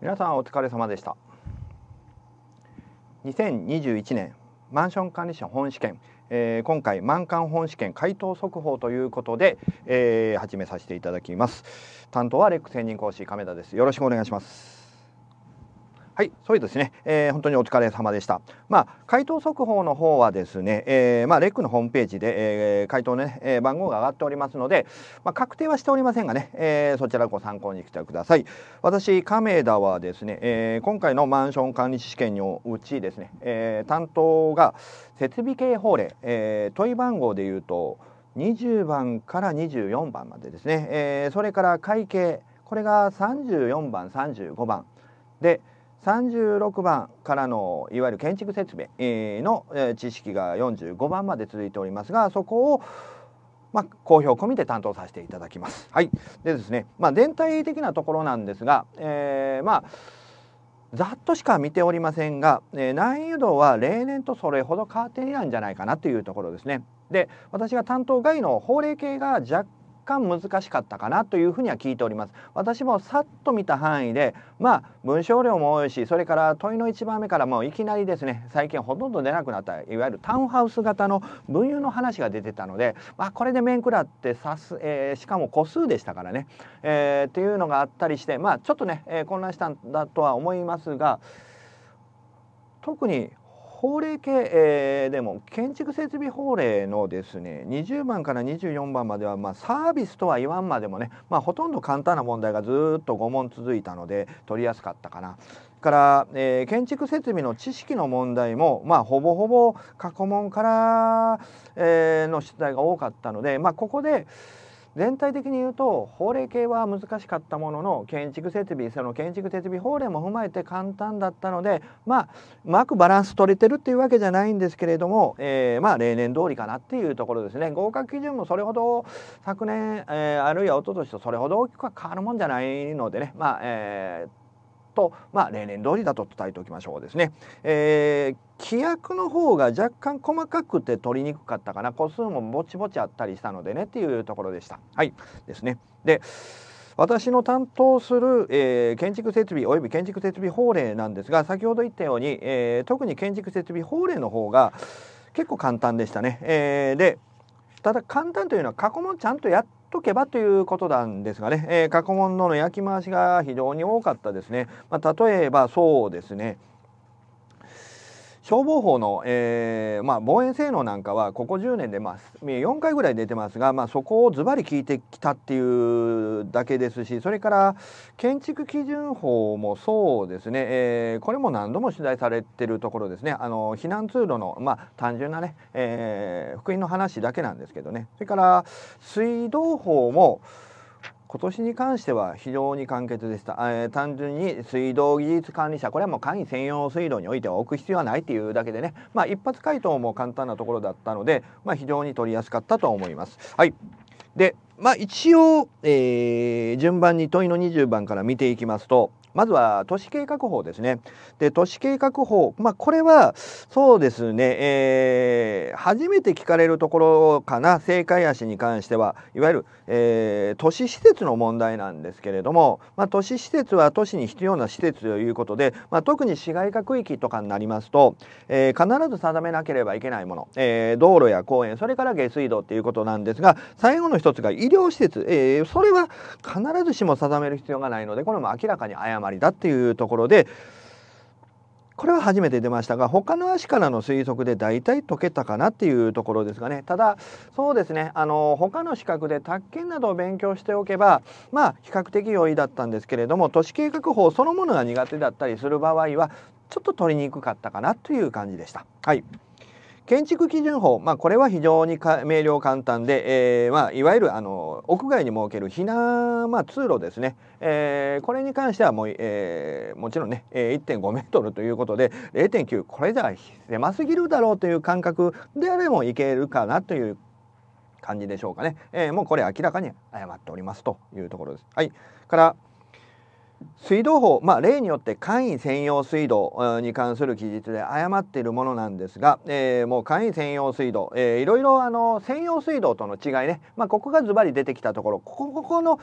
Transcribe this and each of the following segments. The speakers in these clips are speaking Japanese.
皆さんお疲れ様でした2021年マンション管理者本試験、えー、今回満館本試験回答速報ということで、えー、始めさせていただきます担当はレック専任講師亀田ですよろしくお願いしますはい、そうですね、えー、本当にお疲れ様でした。まあ、回答速報の方はですね、えー、まあ、レックのホームページで、えー、回答ね、えー、番号が上がっておりますので、まあ、確定はしておりませんがね、えー、そちらご参考にしてください。私、亀田はですね、えー、今回のマンション管理士試験のうちですね、えー、担当が設備系法令、えー、問い番号でいうと、20番から24番までですね、えー、それから会計、これが34番、35番で、36番からのいわゆる建築設備の知識が45番まで続いておりますがそこをまあ、公表込みで担当させていただきます。はい、でですね、まあ、全体的なところなんですが、えー、まあざっとしか見ておりませんが、えー、難易度は例年とそれほど変わっていないんじゃないかなというところですね。で私が担当外の法令系が若干難しかったかなというふうには聞いております私もさっと見た範囲でまあ文章量も多いしそれから問いの1番目からもういきなりですね最近ほとんど出なくなったいわゆるタウンハウス型の分油の話が出てたので、まあ、これで面食らってさす、えー、しかも個数でしたからね、えー、っていうのがあったりしてまあちょっとね、えー、混乱したんだとは思いますが特に法令系、えー、でも建築設備法令のですね20番から24番までは、まあ、サービスとは言わんまでもね、まあ、ほとんど簡単な問題がずっと5問続いたので取りやすかったかな。から、えー、建築設備の知識の問題も、まあ、ほぼほぼ過去問から、えー、の出題が多かったので、まあ、ここで。全体的に言うと法令系は難しかったものの建築設備その建築設備法令も踏まえて簡単だったのでまあうまくバランス取れてるっていうわけじゃないんですけれども、えー、まあ例年通りかなっていうところですね合格基準もそれほど昨年、えー、あるいは一昨年とそれほど大きくは変わるもんじゃないのでねまあ、えー、と、まあ、例年通りだと伝えておきましょうですね。えー規約の方が若干細かくて取りにくかったかな個数もぼちぼちあったりしたのでねっていうところでした。はいですね。で私の担当する、えー、建築設備及び建築設備法令なんですが先ほど言ったように、えー、特に建築設備法令の方が結構簡単でしたね。えー、でただ簡単というのは過去もちゃんとやっとけばということなんですがね、え過去問の焼き回しが非常に多かったですね。まあ、例えばそうですね、消防法の、えーまあ、防衛性能なんかはここ10年で、まあ、4回ぐらい出てますが、まあ、そこをズバリ聞いてきたっていうだけですしそれから建築基準法もそうですね、えー、これも何度も取材されてるところですねあの避難通路の、まあ、単純なね、えー、福音の話だけなんですけどねそれから水道法も今年に関しては非常に簡潔でした、えー、単純に水道技術管理者これはもう簡易専用水道においては置く必要はないっていうだけでね、まあ、一発回答も簡単なところだったので、まあ、非常に取りやすかったと思います。はい、で、まあ、一応、えー、順番に問いの20番から見ていきますとまずは都市計画法ですね。で、都市計画法、まあ、これは、そうですね、えー、初めて聞かれるところかな、正解足に関しては、いわゆる、えー、都市施設の問題なんですけれども、まあ、都市施設は都市に必要な施設ということで、まあ、特に市街化区域とかになりますと、えー、必ず定めなければいけないもの、えー、道路や公園、それから下水道っていうことなんですが、最後の一つが医療施設、えー、それは必ずしも定める必要がないので、これも明らかに誤りまりだっていうところでこれは初めて出ましたが他の足からの推測で大体解けたかなっていうところですがねただそうですねあの他の資格で宅建などを勉強しておけばまあ比較的容易だったんですけれども都市計画法そのものが苦手だったりする場合はちょっと取りにくかったかなという感じでした。はい建築基準法、まあ、これは非常に明瞭簡単で、えーまあ、いわゆるあの屋外に設ける避難、まあ、通路ですね、えー、これに関してはもう、えー、もちろんね1.5メートルということで0.9これじゃ狭すぎるだろうという感覚であればいけるかなという感じでしょうかね、えー、もうこれ明らかに誤っておりますというところです。はいから水道法、まあ、例によって簡易専用水道に関する記述で誤っているものなんですが、えー、もう簡易専用水道、えー、いろいろあの専用水道との違いね、まあ、ここがズバリ出てきたところここここの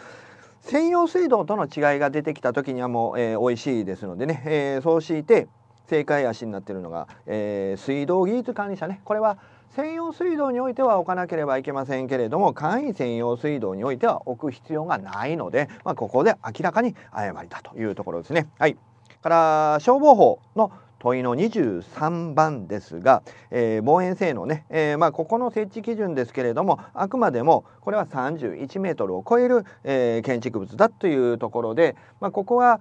専用水道との違いが出てきた時にはもう、えー、美味しいですのでね、えー、そうして正解足になっているのが、えー、水道技術管理者ねこれは専用水道においては置かなければいけませんけれども簡易専用水道においては置く必要がないので、まあ、ここで明らかに誤りだというところですね。はい、から消防法の問いの23番ですが、えー、性能ね、えー、まあ、ここの設置基準ですけれどもあくまでもこれは31メートルを超える、えー、建築物だというところで、まあ、ここは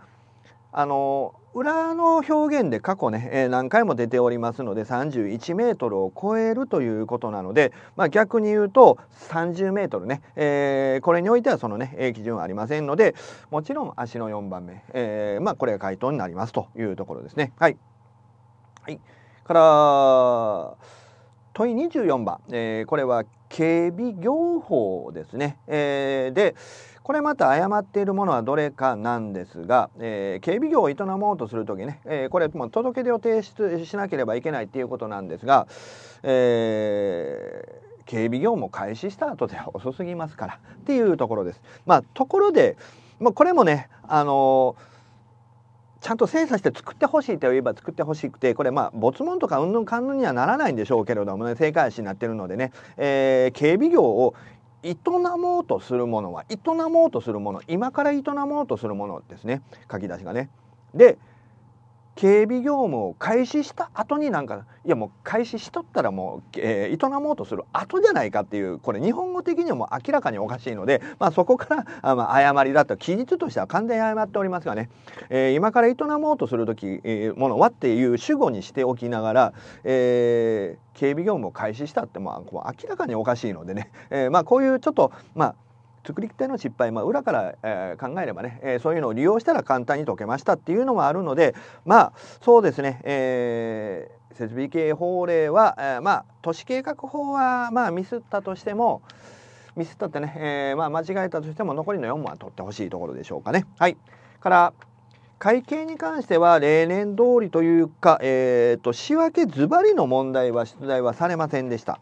あの裏の表現で過去ね、えー、何回も出ておりますので31メートルを超えるということなので、まあ、逆に言うと30メートルね、えー、これにおいてはそのね、基準はありませんのでもちろん足の4番目、えー、まあ、これが回答になりますというところですね。はい、はい、から問い24番、えこれは警備業法ですね。えでこれまた誤っているものはどれかなんですが、えー、警備業を営もうとする時ね、えー、これも届け出を提出しなければいけないっていうことなんですが、えー、警備業も開始した後では遅すぎますからっていうところです。まあ、ところで、まあ、これもね、あのちゃんと精査して作ってほしいといえば作ってほしくてこれまあ没問とかうんぬんかんぬんにはならないんでしょうけれどもね正解しになってるのでね、えー、警備業を営もうとするものは営もうとするもの今から営もうとするものですね書き出しがね。で警備業務を開始した後になんかいやもう開始しとったらもう、えー、営もうとする後じゃないかっていうこれ日本語的にも明らかにおかしいので、まあ、そこからあ、まあ、誤りだと記述としては完全に誤っておりますがね、えー、今から営もうとする時、えー、ものはっていう主語にしておきながら、えー、警備業務を開始したって、まあ、明らかにおかしいのでね、えーまあ、こういうちょっと、まあ、作り手の失敗、まあ、裏から、えー、考えればね、えー、そういうのを利用したら簡単に解けましたっていうのもあるのでまあそうですね、えー、設備系法令は、えー、まあ都市計画法はまあミスったとしてもミスったってね、えーまあ、間違えたとしても残りの4は取ってほしいところでしょうかね。はい、から会計に関しては例年通りというか、えーと、仕分けずばりの問題は出題はされませんでした。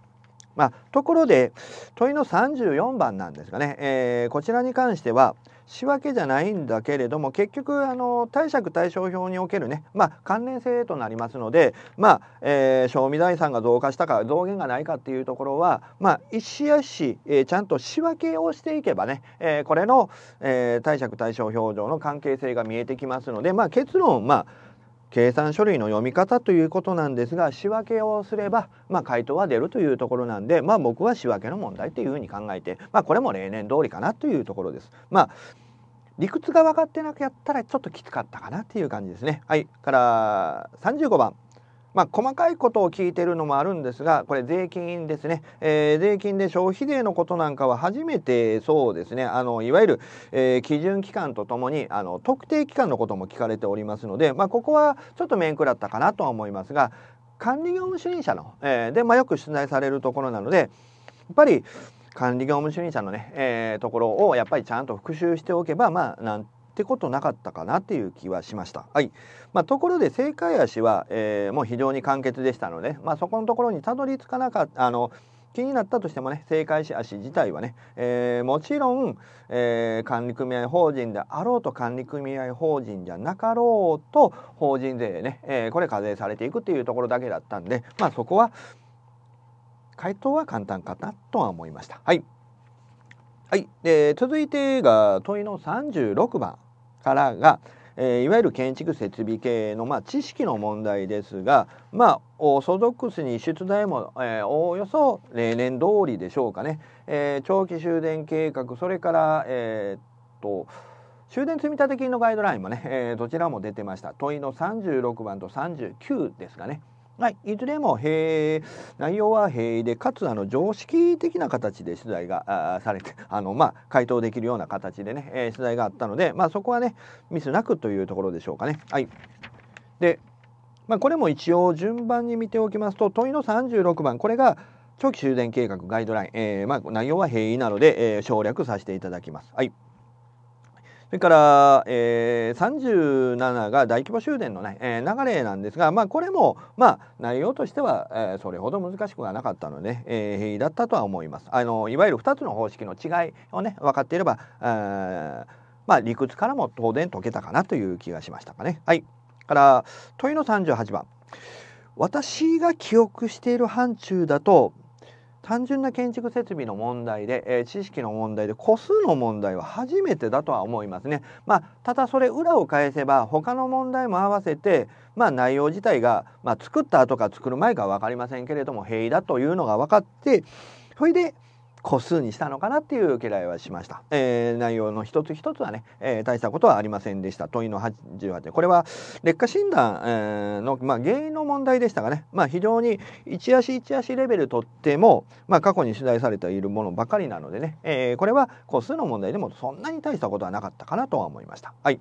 まあ、ところで問いの34番なんですがね、えー、こちらに関しては仕分けじゃないんだけれども結局あの貸借対照表におけるね、まあ、関連性となりますので、まあえー、賞味財産が増加したか増減がないかっていうところは、まあ、一試やし、えー、ちゃんと仕分けをしていけばね、えー、これの、えー、貸借対照表上の関係性が見えてきますので、まあ、結論まあ計算書類の読み方ということなんですが仕分けをすれば、まあ、回答は出るというところなんで、まあ、僕は仕分けの問題というふうに考えて、まあ、これも例年通りかなというところです。まあ理屈が分かってなくやったらちょっときつかったかなっていう感じですね。はい。から35番。まあ、細かいことを聞いてるのもあるんですがこれ税金ですね、えー、税金で消費税のことなんかは初めてそうですねあのいわゆる、えー、基準期間とともにあの特定期間のことも聞かれておりますので、まあ、ここはちょっと面食らったかなとは思いますが管理業務主任者の、えー、で、まあ、よく出題されるところなのでやっぱり管理業務主任者のね、えー、ところをやっぱりちゃんと復習しておけばまあなんてってことなかったかなっていう気はしました。はいまあ、ところで正解足は、えー、もう非常に簡潔でしたので、まあ、そこのところにたどり着かなかったあの気になったとしてもね正解し足自体はね、えー、もちろん、えー、管理組合法人であろうと管理組合法人じゃなかろうと法人税ね、えー、これ課税されていくっていうところだけだったんでまあそこは回答は簡単かなとは思いました。はいはい、で続いてが問いの36番からが、えー、いわゆる建築設備系の、まあ、知識の問題ですが、まあ、ソドックスに出題も、えー、おおよそ例年通りでしょうかね、えー、長期終電計画それから、えー、っと終電積立金のガイドラインもね、えー、どちらも出てました問いの36番と39ですかね、はい、いずれも平内容は平易でかつあの常識的な形で取材がされてあの、まあ、回答できるような形でね、えー、取材があったので、まあ、そこはねミスなくというところでしょうかね。はい、で、まあ、これも一応順番に見ておきますと問いの36番これが長期修繕計画ガイドライン、えーまあ、内容は平易なので、えー、省略させていただきます。はいそれから、えー、37が大規模終電のね、えー、流れなんですが、まあ、これも、まあ、内容としては、えー、それほど難しくはなかったので、えー、だったとは思います。あのいわゆる2つの方式の違いをね分かっていれば、えー、まあ、理屈からも当然解けたかなという気がしましたかね。はい、から問いの38番。私が記憶している範疇だと単純な建築設備の問題で、えー、知識の問題で個数の問題は初めてだとは思いますね。まあ、ただそれ裏を返せば他の問題も合わせて、まあ、内容自体が、まあ、作った後か作る前か分かりませんけれども平易だというのが分かってそれで個数にしたのかなっていう気配はしました、えー、内容の一つ一つはね、えー、大したことはありませんでした問いの88でこれは劣化診断、えー、の、まあ、原因の問題でしたがね、まあ、非常に一足一足レベルとっても、まあ、過去に取材されているものばかりなのでね、えー、これは個数の問題でもそんなに大したことはなかったかなとは思いました。はい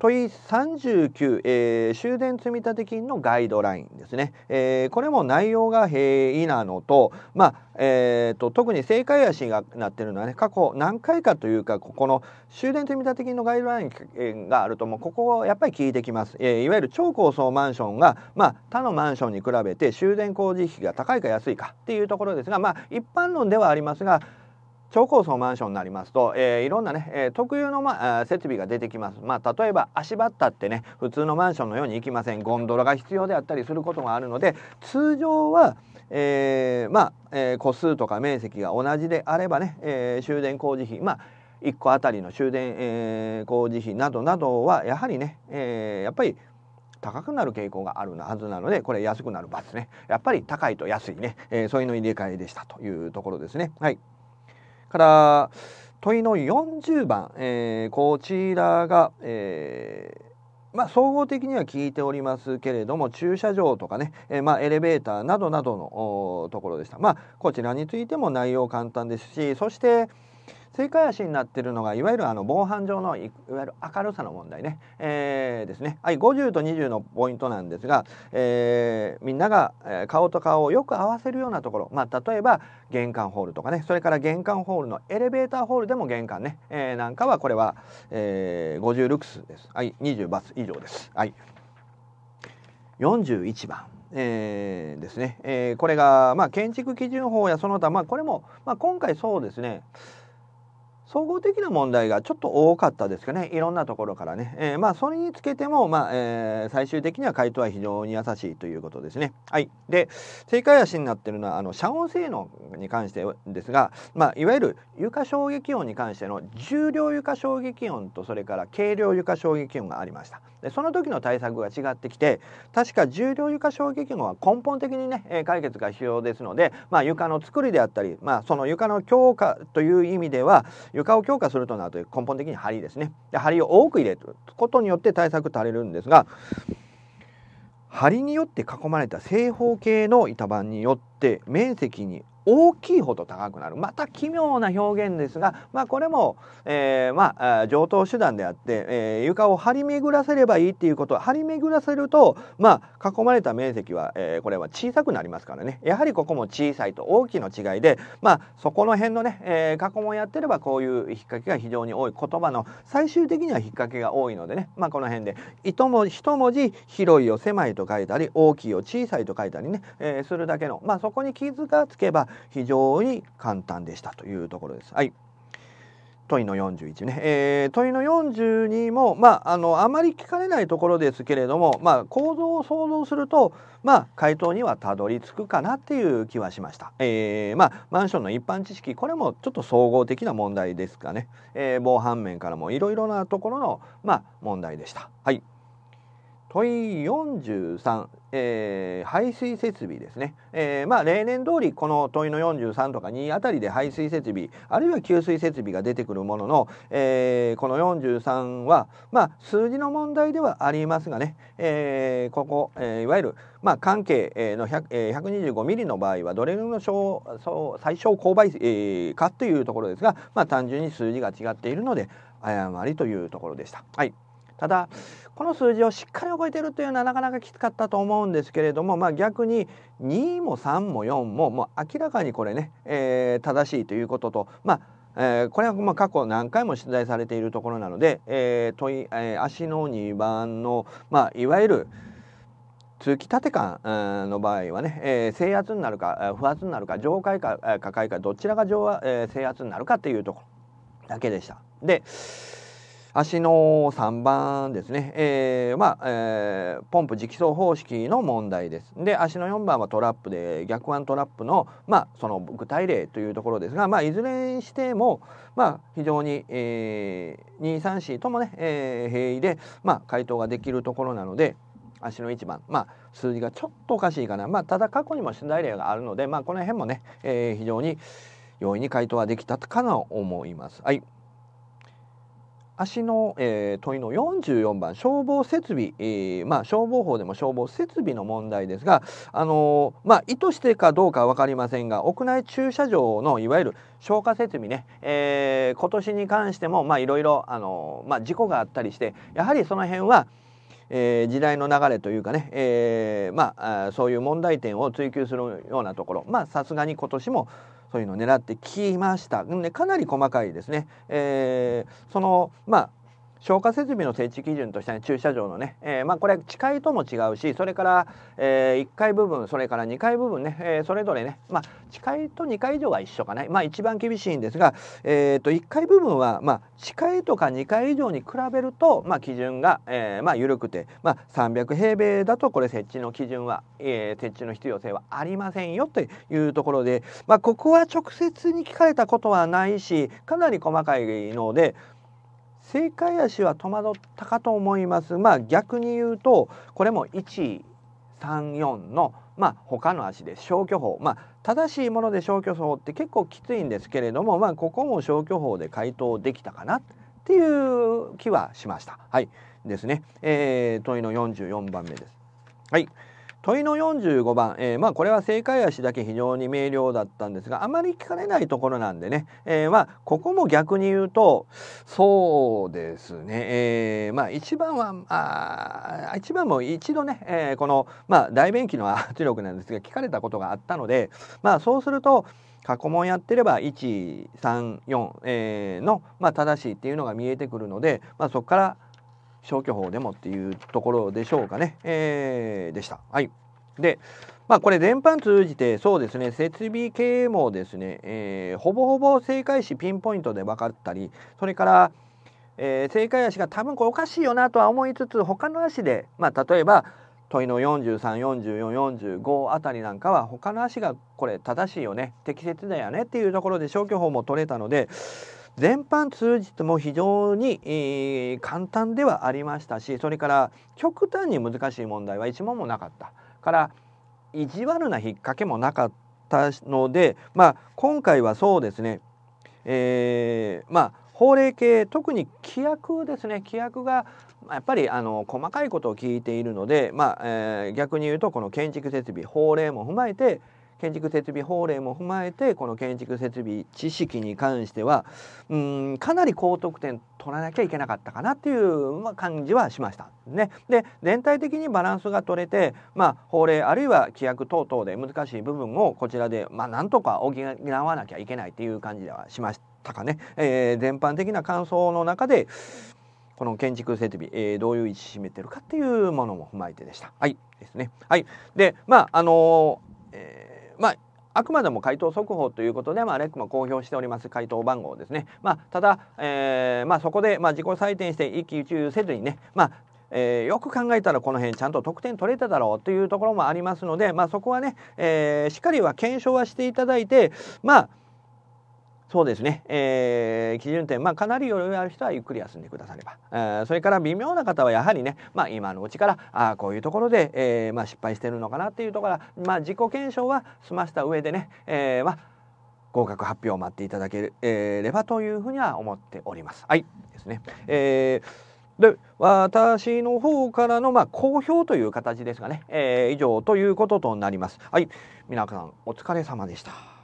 問い39、えー、終電積立金のガイドラインですね、えー、これも内容が平易なのと,、まあえーと、特に正解足がなってるのはね過去何回かというかここの終電積立金のガイドラインがあるともうここをやっぱり聞いてきます、えー、いわゆる超高層マンションが、まあ、他のマンションに比べて終電工事費が高いか安いかっていうところですが、まあ、一般論ではありますが超高層マンションになりますと、えー、いろんなね、えー、特有の、ま、設備が出てきます、まあ、例えば足場ったってね普通のマンションのように行きませんゴンドラが必要であったりすることがあるので通常は、えー、まあ、え個数とか面積が同じであればね、え終電工事費まあ1個あたりの終電、え工事費などなどはやはりね、えやっぱり高くなる傾向があるはずなのでこれ安くなる罰ねやっぱり高いと安いね、えそういうの入れ替えでしたというところですね。はいから問いの40番、えー、こちらが、えーまあ、総合的には聞いておりますけれども駐車場とかね、えー、まあ、エレベーターなどなどのところでした。まあ、こちらについても内容簡単ですしそして正解足になっているのがいわゆるあの防犯上のいわゆる明るさの問題ね、えー、ですね、はい、50と20のポイントなんですが、えー、みんなが顔と顔をよく合わせるようなところ、まあ、例えば玄関ホールとかねそれから玄関ホールのエレベーターホールでも玄関ね、えー、なんかはこれは、えー、50ルクスです、はい、20バス以上です。はい、41番えー、ですね、えー、これが、まあ、建築基準法やその他、まあ、これも、まあ、今回そうですね総合的な問題がちょっと多かったですかねいろんなところからね、えー、まあそれにつけても、まあえー、最終的には回答は非常に優しいということですね。はい、で正解足になってるのはあの遮音性能に関してですが、まあ、いわゆる床衝撃音に関しての重量床衝撃音とそれから軽量床衝撃音がありました。でその時の対策が違ってきて確か重量床衝撃音は根本的にね解決が必要ですので、まあ、床の作りであったり、まあ、その床の強化という意味では床を強化するとなると根本的に梁ですねで梁を多く入れることによって対策されるんですが梁によって囲まれた正方形の板板によって面積に大きいほど高くなるまた奇妙な表現ですが、まあ、これも、えー、まあ、上等手段であって、えー、床を張り巡らせればいいっていうこと張り巡らせると、まあ、囲まれた面積は、えー、これは小さくなりますからねやはりここも小さいと大きの違いで、まあ、そこの辺のね、えー、過去問やってればこういう引っ掛けが非常に多い言葉の最終的には引っ掛けが多いのでね、まあ、この辺で一文字一文字広いを狭いと書いたり大きいを小さいと書いたりね、えー、するだけの、まあ、そこに傷がつけば非常に簡単でしたというところです。はい、問いの41ね、えー、問いの42も、まあ、あのあまり聞かれないところですけれども、まあ、構造を想像すると、まあ、回答にはたどり着くかなっていう気はしました、えー、まあ、マンションの一般知識これもちょっと総合的な問題ですかね、えー、防犯面からもいろいろなところの、まあ、問題でした。はい問い43、えー、排水設備ですね、えー、まあ例年通りこの問いの43とか2あたりで排水設備あるいは給水設備が出てくるものの、えー、この43はまあ数字の問題ではありますがね、えー、ここ、えー、いわゆるまあ関係の100、125ミリの場合はどれぐらいの最小勾配、えー、かというところですが、まあ単純に数字が違っているので誤りというところでした。はい。ただこの数字をしっかり覚えてるというのはなかなかきつかったと思うんですけれども、まあ、逆に2も3も4ももう明らかにこれね、えー、正しいということとまあえー、これはまあ過去何回も出題されているところなので、えー問いえー、足の2番の、まあ、いわゆる通気立て感の場合はね、えー、制圧になるか不圧になるか上階か下階かどちらが上、えー、制圧になるかっていうところだけでした。で足の3番ですね、えー、まあ、えー、ポンプ直走方式の問題です。で、足の4番はトラップで、逆腕トラップの、まあ、その具体例というところですが、まあ、いずれにしても、まあ、非常に、えー、2、3、4ともね、えー、平易で、まあ、回答ができるところなので、足の1番、まあ、数字がちょっとおかしいかな、まあ、ただ過去にも出題例があるので、まあ、この辺もね、えー、非常に容易に回答はできたかなと思います。はい足の、えー、問いの44番消防設備、えー、まあ、消防法でも消防設備の問題ですが、あのー、まあ、意図してかどうか分かりませんが屋内駐車場のいわゆる消火設備ね、え今年に関してもいろいろ事故があったりしてやはりその辺はえー、時代の流れというかね、えー、まあそういう問題点を追求するようなところまさすがに今年もそういうのを狙って聞きました。ね、かなり細かいですね。えー、そのまあ消火設備の設置基準としては、ね、駐車場のね、えー、まあこれ地階とも違うしそれから、えー、1階部分それから2階部分ね、えー、それぞれね、まあ、地階と2階以上は一緒かな、まあ、一番厳しいんですが、えー、と1階部分は、まあ、地階とか2階以上に比べると、まあ、基準が、えーまあ、緩くて、まあ、300平米だとこれ設置の基準は、えー、設置の必要性はありませんよというところで、まあ、ここは直接に聞かれたことはないしかなり細かいので正解足は戸惑ったかと思います。まあ逆に言うとこれも1 3 4のまあ他の足で消去法まあ正しいもので消去法って結構きついんですけれどもまあここも消去法で回答できたかなっていう気はしました。はいですね。えー、問いの44番目です。はい。問いの45番、えー、まあこれは正解足だけ非常に明瞭だったんですがあまり聞かれないところなんでね、えー、まあここも逆に言うとそうですね、えー、まあ一番はあ一番も一度ね、えー、この、まあ、大便器の圧力なんですが聞かれたことがあったのでまあそうすると過去問やってれば134、えー、の、まあ、正しいっていうのが見えてくるので、まあ、そこから「消去法でもっていうところでしょうかね、えー、でした。はい、でまあこれ全般通じてそうですね設備経営もですね、えー、ほぼほぼ正解しピンポイントで分かったりそれからえー、正解足が多分これおかしいよなとは思いつつ他の足で、まあ、例えば問いの434445あたりなんかは他の足がこれ正しいよね適切だよねっていうところで消去法も取れたので全般通じても非常に、えー、簡単ではありましたしそれから極端に難しい問題は一問もなかったから意地悪な引っ掛けもなかったので、まあ、今回はそうですね、えー、まあ法令系特に規約ですね規約がやっぱりあの細かいことを聞いているので、まあえー、逆に言うとこの建築設備法令も踏まえて建築設備法令も踏まえてこの建築設備知識に関してはうんかなり高得点取らなきゃいけなかったかなっていう、まあ、感じはしました。ね、で全体的にバランスが取れて、まあ、法令あるいは規約等々で難しい部分をこちらで、まあ、なんとか補わなきゃいけないっていう感じではしましたかね。えー、全般的な感想の中でこの建築設備、えー、どういう位置占めてるかっていうものも踏まえてでした。はいですね。はい。で、まああのー、えーまああくまでも回答速報ということで、まあ、レックも公表しております回答番号ですね、まあ、ただ、えーまあ、そこで、まあ、自己採点して一喜一憂せずにね、まあえー、よく考えたらこの辺ちゃんと得点取れただろうというところもありますので、まあ、そこはね、えー、しっかりは検証はしていただいてまあそうですね、えー、基準点、まあ、かなり余裕ある人はゆっくり休んでくだされば、えー、それから微妙な方はやはりね、まあ、今のうちからあこういうところで、えーまあ、失敗してるのかなっていうところは、まあ、自己検証は済ました上でね、えーまあ、合格発表を待っていただければというふうには思っております。はいですね、えーで私の方からの、まあ、公表という形ですがね、えー、以上ということとなります。はい、皆さんお疲れ様でした。